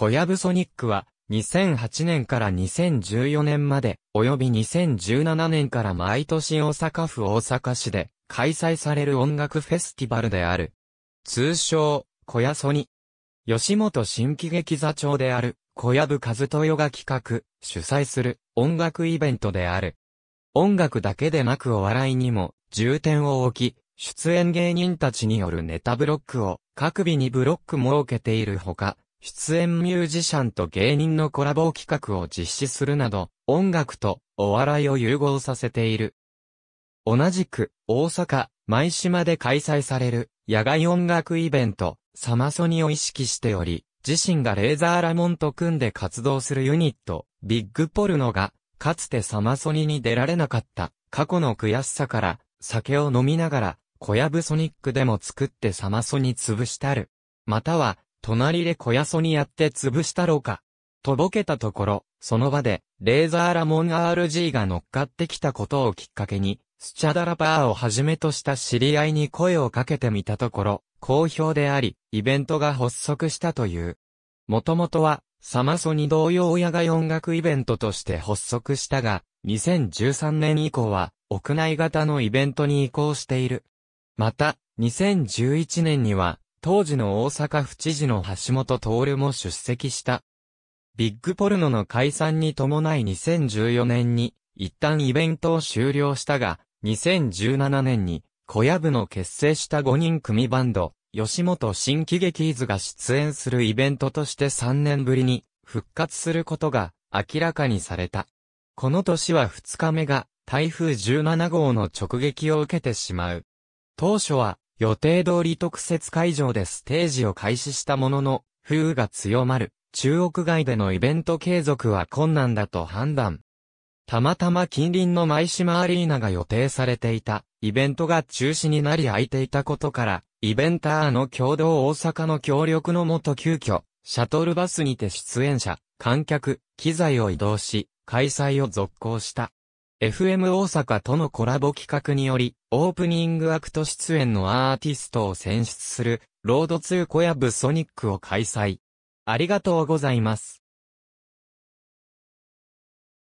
小籔ソニックは、2008年から2014年まで、及び2017年から毎年大阪府大阪市で開催される音楽フェスティバルである。通称、小屋ソニ。吉本新喜劇座長である、小籔和豊が企画、主催する音楽イベントである。音楽だけでなくお笑いにも重点を置き、出演芸人たちによるネタブロックを各日にブロック設けているほか、出演ミュージシャンと芸人のコラボ企画を実施するなど、音楽とお笑いを融合させている。同じく、大阪、舞島で開催される、野外音楽イベント、サマソニを意識しており、自身がレーザーラモンと組んで活動するユニット、ビッグポルノが、かつてサマソニに出られなかった、過去の悔しさから、酒を飲みながら、小籔ソニックでも作ってサマソニ潰したる。または、隣で小やそにやって潰したろうか。とぼけたところ、その場で、レーザーラモン RG が乗っかってきたことをきっかけに、スチャダラパーをはじめとした知り合いに声をかけてみたところ、好評であり、イベントが発足したという。もともとは、サマソに同様親が音楽イベントとして発足したが、2013年以降は、屋内型のイベントに移行している。また、2011年には、当時の大阪府知事の橋本徹も出席した。ビッグポルノの解散に伴い2014年に一旦イベントを終了したが、2017年に小屋部の結成した5人組バンド、吉本新喜劇図が出演するイベントとして3年ぶりに復活することが明らかにされた。この年は2日目が台風17号の直撃を受けてしまう。当初は予定通り特設会場でステージを開始したものの、風雨が強まる、中国外でのイベント継続は困難だと判断。たまたま近隣の舞島アリーナが予定されていた、イベントが中止になり空いていたことから、イベンターの共同大阪の協力のもと急遽、シャトルバスにて出演者、観客、機材を移動し、開催を続行した。FM 大阪とのコラボ企画により、オープニングアクト出演のアーティストを選出する、ロード2コヤブソニックを開催。ありがとうございます。